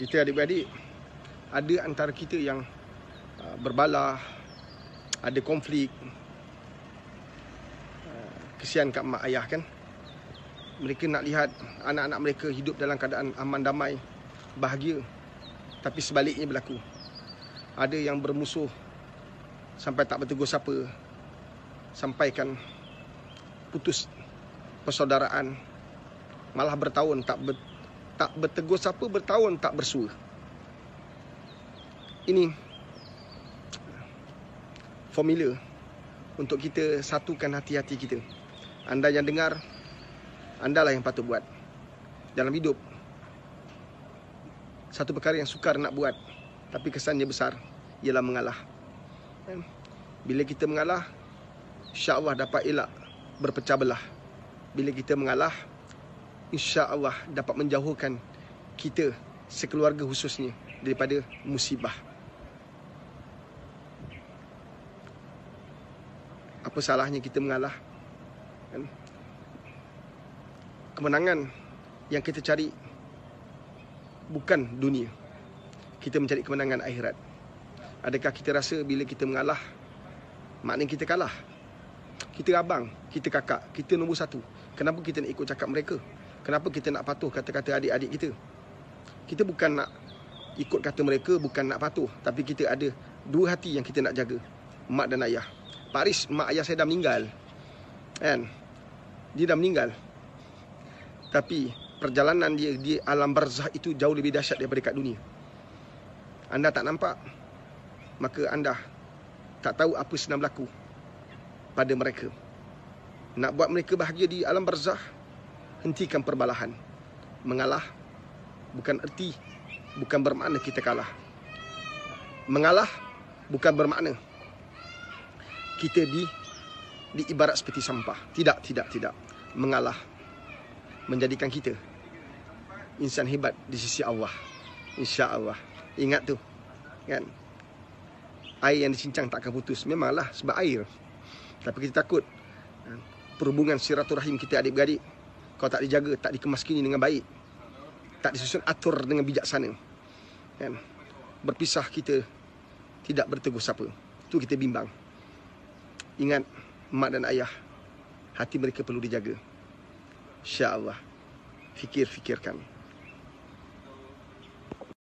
kita adik-adik ada antara kita yang uh, berbalah ada konflik uh, kesian kat mak ayah kan mereka nak lihat anak-anak mereka hidup dalam keadaan aman damai bahagia tapi sebaliknya berlaku ada yang bermusuh sampai tak bertegur siapa sampaikan putus persaudaraan malah bertahun tak ber, tak bertegur siapa bertahun tak bersua. Ini formula untuk kita satukan hati-hati kita. Anda yang dengar, andalah yang patut buat. Dalam hidup, satu perkara yang sukar nak buat tapi kesannya besar ialah mengalah. Bila kita mengalah, insya dapat elak berpecah belah. Bila kita mengalah, insya-Allah dapat menjauhkan kita sekeluarga khususnya daripada musibah. Apa salahnya kita mengalah? Kan? Kemenangan yang kita cari bukan dunia. Kita mencari kemenangan akhirat. Adakah kita rasa bila kita mengalah, maknanya kita kalah? Kita abang, kita kakak, kita nombor satu. Kenapa kita nak ikut cakap mereka? Kenapa kita nak patuh kata-kata adik-adik kita? Kita bukan nak ikut kata mereka, bukan nak patuh. Tapi kita ada dua hati yang kita nak jaga. Mak dan ayah. Paris, mak ayah saya dah meninggal. and Dia dah meninggal. Tapi perjalanan dia di alam barzah itu jauh lebih dahsyat daripada kat dunia. Anda tak nampak. Maka anda tak tahu apa sedang berlaku pada mereka. Nak buat mereka bahagia di alam barzah hentikan perbalahan. Mengalah bukan erti, bukan bermakna kita kalah. Mengalah bukan bermakna kita di diibarat seperti sampah. Tidak, tidak, tidak. Mengalah menjadikan kita insan hebat di sisi Allah. Insya-Allah. Ingat tu. Kan? Air yang dicincang tak akan putus. Memanglah sebab air. Tapi kita takut ha, perhubungan siratul rahim kita adik-beradik kalau tak dijaga, tak dikemaskini dengan baik. Tak disusun atur dengan bijaksana. Kan? Berpisah kita tidak bertegur siapa, Itu kita bimbang. Ingat mak dan ayah. Hati mereka perlu dijaga. InsyaAllah. Fikir-fikirkan. fikirkan